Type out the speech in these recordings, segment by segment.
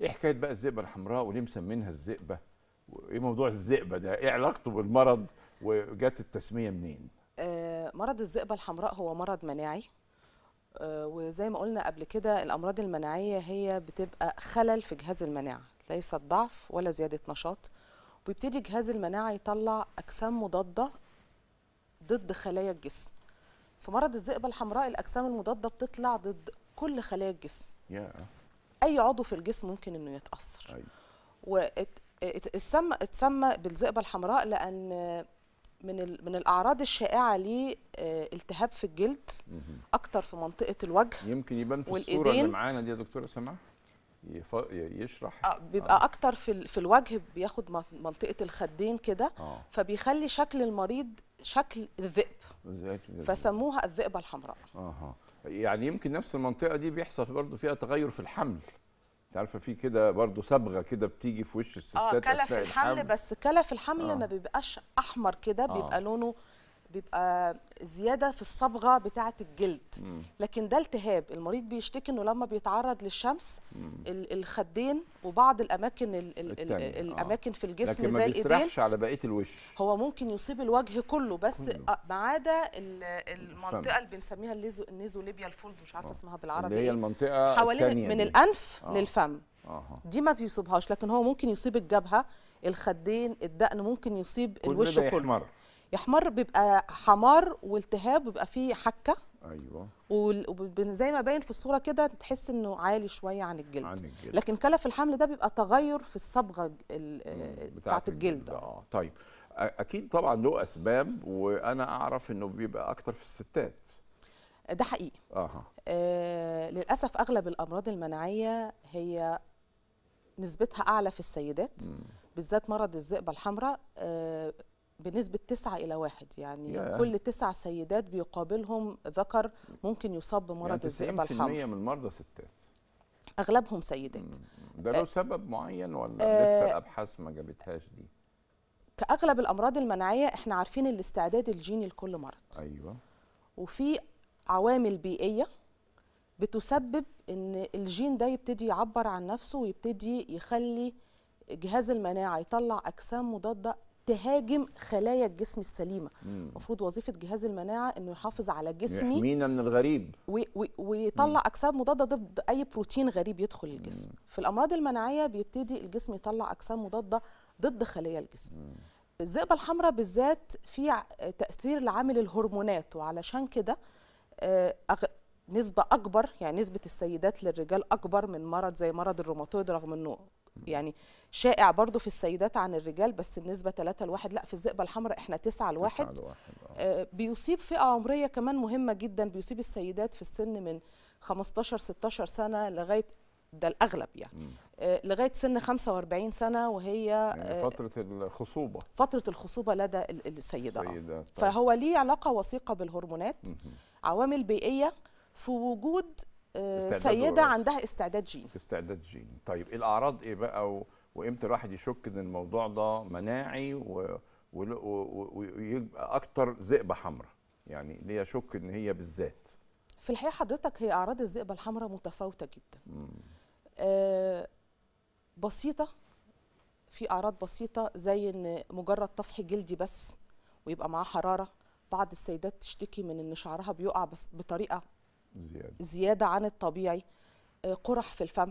ايه حكايه بقى الذئبه الحمراء وليه مسمينها الذئبه؟ وايه موضوع الذئبه ده؟ ايه علاقته بالمرض؟ وجت التسميه منين؟ آه مرض الذئبه الحمراء هو مرض مناعي آه وزي ما قلنا قبل كده الامراض المناعيه هي بتبقى خلل في جهاز المناعه ليست ضعف ولا زياده نشاط وبيبتدي جهاز المناعه يطلع اجسام مضاده ضد خلايا الجسم في مرض الذئبه الحمراء الاجسام المضاده بتطلع ضد كل خلايا الجسم yeah. اي عضو في الجسم ممكن انه يتاثر أيوة. اتسمى اتسمى بالذئبه الحمراء لان من من الاعراض الشائعه ليه آه، التهاب في الجلد اكتر في منطقه الوجه يمكن يبان في والإيدين. الصوره اللي معانا دي يا دكتوره سماح يشرح آه، بيبقى آه. اكتر في في الوجه بياخد منطقه الخدين كده آه. فبيخلي شكل المريض شكل الذئب فسموها الذئبه الحمراء اها يعني يمكن نفس المنطقه دي بيحصل برضه فيها تغير في الحمل انت عارفه في كده برضه صبغه كده بتيجي في وش الستات اه كلف الحمل, الحمل بس كلف الحمل آه. ما بيبقاش احمر كده بيبقى آه. لونه بيبقى زياده في الصبغه بتاعه الجلد لكن ده التهاب المريض بيشتكي انه لما بيتعرض للشمس الخدين وبعض الاماكن الـ الـ الـ الاماكن في الجسم لكن زي الايدين ما بيسرحش على بقيه الوش هو ممكن يصيب الوجه كله بس آه، ما عدا المنطقه اللي بنسميها ليبيا الفولد مش عارفه آه. اسمها بالعربي اللي هي إيه. المنطقه حوالين من دي. الانف أوه. للفم أوه. دي ما يصيبهاش لكن هو ممكن يصيب الجبهه الخدين الدقن ممكن يصيب الوش كله يحمر بيبقى حمار والتهاب وبيبقى فيه حكه ايوه وزي ما باين في الصوره كده تحس انه عالي شويه عن الجلد, عن الجلد. لكن كلف الحمل ده بيبقى تغير في الصبغه بتاعت الجلد اه طيب اكيد طبعا له اسباب وانا اعرف انه بيبقى اكتر في الستات ده حقيقي آه. آه للاسف اغلب الامراض المناعيه هي نسبتها اعلى في السيدات بالذات مرض الذئبه الحمراء آه بنسبة تسعة إلى واحد يعني يا كل تسع سيدات بيقابلهم ذكر ممكن يصاب بمرض يعني الزئبة الحمراء 90% من المرضى ستات أغلبهم سيدات ده له آه. سبب معين ولا آه لسه الأبحاث ما جابتهاش دي؟ كأغلب الأمراض المناعية إحنا عارفين الاستعداد الجيني لكل مرض أيوة وفي عوامل بيئية بتسبب إن الجين ده يبتدي يعبر عن نفسه ويبتدي يخلي جهاز المناعه يطلع اجسام مضاده تهاجم خلايا الجسم السليمه المفروض وظيفه جهاز المناعه انه يحافظ على جسمي يحمينا من الغريب ويطلع اجسام مضاده ضد اي بروتين غريب يدخل الجسم مم. في الامراض المناعيه بيبتدي الجسم يطلع اجسام مضاده ضد خلايا الجسم مم. الحمراء بالذات في تاثير لعامل الهرمونات وعلشان كده آه، نسبه اكبر يعني نسبه السيدات للرجال اكبر من مرض زي مرض الروماتويد رغم انه يعني شائع برضو في السيدات عن الرجال بس النسبة 3 1 لا في الزئبة الحمراء احنا 9 ل 1 بيصيب فئة عمرية كمان مهمة جدا بيصيب السيدات في السن من 15 16 سنة لغاية ده الأغلب يعني آه، لغاية سن 45 سنة وهي يعني آه، فترة الخصوبة فترة الخصوبة لدى السيدة آه. السيدة طيب. فهو ليه علاقة وثيقة بالهرمونات عوامل بيئية في وجود سيده عندها استعداد جيني استعداد جيني طيب الاعراض ايه بقى و... وامتى الواحد يشك ان الموضوع ده مناعي ويبقى و... و... اكتر ذئبه حمراء يعني ليه يشك ان هي بالذات في الحقيقه حضرتك هي اعراض الذئبه الحمراء متفاوته جدا آه بسيطه في اعراض بسيطه زي ان مجرد طفح جلدي بس ويبقى معاه حراره بعض السيدات تشتكي من ان شعرها بيقع بس بطريقه زيادة, زيادة عن الطبيعي آه، قرح في الفم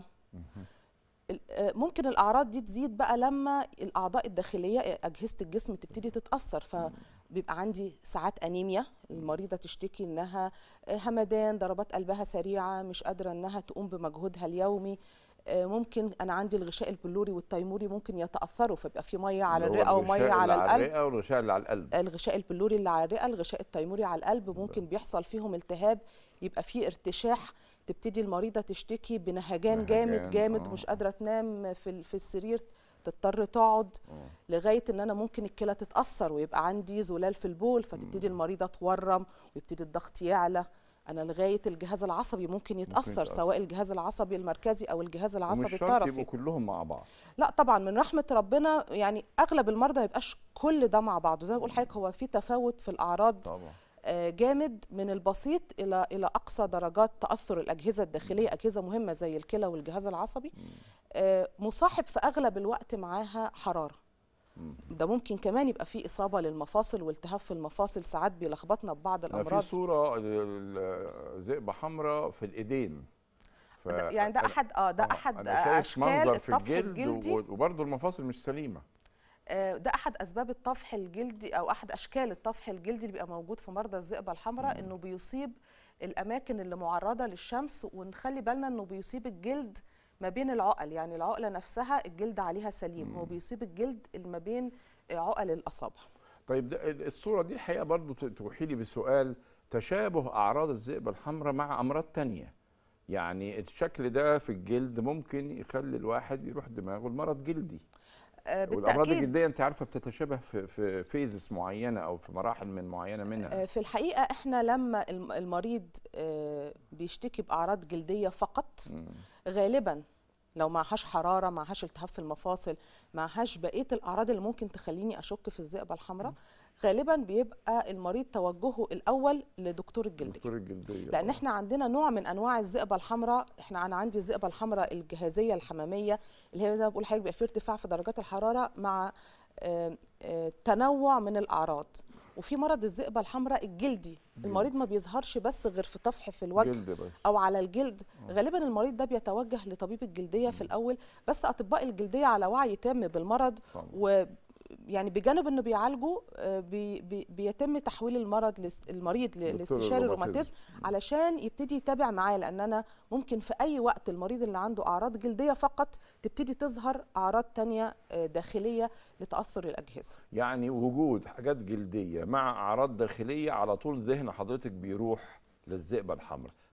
آه، ممكن الأعراض دي تزيد بقى لما الأعضاء الداخلية آه، أجهزة الجسم تبتدي تتأثر فبيبقى عندي ساعات انيميا المريضه تشتكي انها همدان ضربات قلبها سريعه مش قادره انها تقوم بمجهودها اليومي ممكن انا عندي الغشاء البلوري والتيموري ممكن يتاثروا فبيبقى في ميه على الرئه وميه على القلب الرئه والغشاء اللي على القلب الغشاء البلوري اللي على الرئه الغشاء التيموري على القلب ممكن بيحصل فيهم التهاب يبقى في ارتشاح تبتدي المريضه تشتكي بنهجان جامد جامد آه. مش قادره تنام في في السرير تضطر تقعد آه. لغايه ان انا ممكن الكلى تتاثر ويبقى عندي زلال في البول فتبتدي المريضه تورم ويبتدي الضغط يعلى انا لغايه الجهاز العصبي ممكن يتاثر ممكن سواء الجهاز العصبي المركزي او الجهاز العصبي الطرفي مش كلهم مع بعض لا طبعا من رحمه ربنا يعني اغلب المرضى ما يبقاش كل ده مع بعض زي ما بقول حضرتك هو في تفاوت في الاعراض طبعا. آه، جامد من البسيط الى الى اقصى درجات تاثر الاجهزه الداخليه اجهزه مهمه زي الكلى والجهاز العصبي آه، مصاحب في اغلب الوقت معاها حراره ده ممكن كمان يبقى فيه اصابه للمفاصل والتهاب في المفاصل ساعات بيلخبطنا ببعض يعني الامراض في صوره ذئبه آه، حمراء في الايدين ف... يعني ده احد اه ده احد اشكال منظر في الجلد الجلدي وبرده المفاصل مش سليمه آه، ده احد اسباب الطفح الجلدي او احد اشكال الطفح الجلدي اللي بيبقى موجود في مرضى الذئبه الحمراء انه بيصيب الاماكن اللي معرضه للشمس ونخلي بالنا انه بيصيب الجلد ما بين العقل يعني العقله نفسها الجلد عليها سليم مم. هو بيصيب الجلد اللي ما بين عقل الاصابع طيب الصوره دي الحقيقه برضو توحي لي بسؤال تشابه اعراض الذئبه الحمراء مع امراض تانية يعني الشكل ده في الجلد ممكن يخلي الواحد يروح دماغه لمرض جلدي آه، آه، بالتاكيد والامراض الجلديه انت عارفه بتتشابه في في فيزس معينه او في مراحل من معينه منها آه، في الحقيقه احنا لما المريض بيشتكي باعراض جلديه فقط غالبا لو معهاش حراره معهاش التهاب في المفاصل معهاش بقيه الاعراض اللي ممكن تخليني اشك في الذئبه الحمراء غالبا بيبقى المريض توجهه الاول لدكتور الجلديه دكتور الجلديه أيوة. لان احنا عندنا نوع من انواع الذئبه الحمراء احنا انا عندي الذئبه الحمراء الجهازيه الحماميه اللي هي زي ما بقول حضرتك بيبقى في ارتفاع في درجات الحراره مع آه، آه، تنوع من الاعراض وفي مرض الذئبه الحمراء الجلدي المريض ما بيظهرش بس غير في طفح في الوجه او على الجلد آه. غالبا المريض ده بيتوجه لطبيب الجلديه في الاول بس اطباء الجلديه على وعي تام بالمرض يعني بجانب انه بيعالجوا آه، بي بي بيتم تحويل المرض المريض لاستشاري الروماتيزم علشان يبتدي يتابع معاه لان انا ممكن في اي وقت المريض اللي عنده اعراض جلديه فقط تبتدي تظهر اعراض تانية آه، داخليه لتاثر الاجهزه يعني وجود حاجات جلديه مع اعراض داخليه على طول ذهن حضرتك بيروح للذئبه الحمراء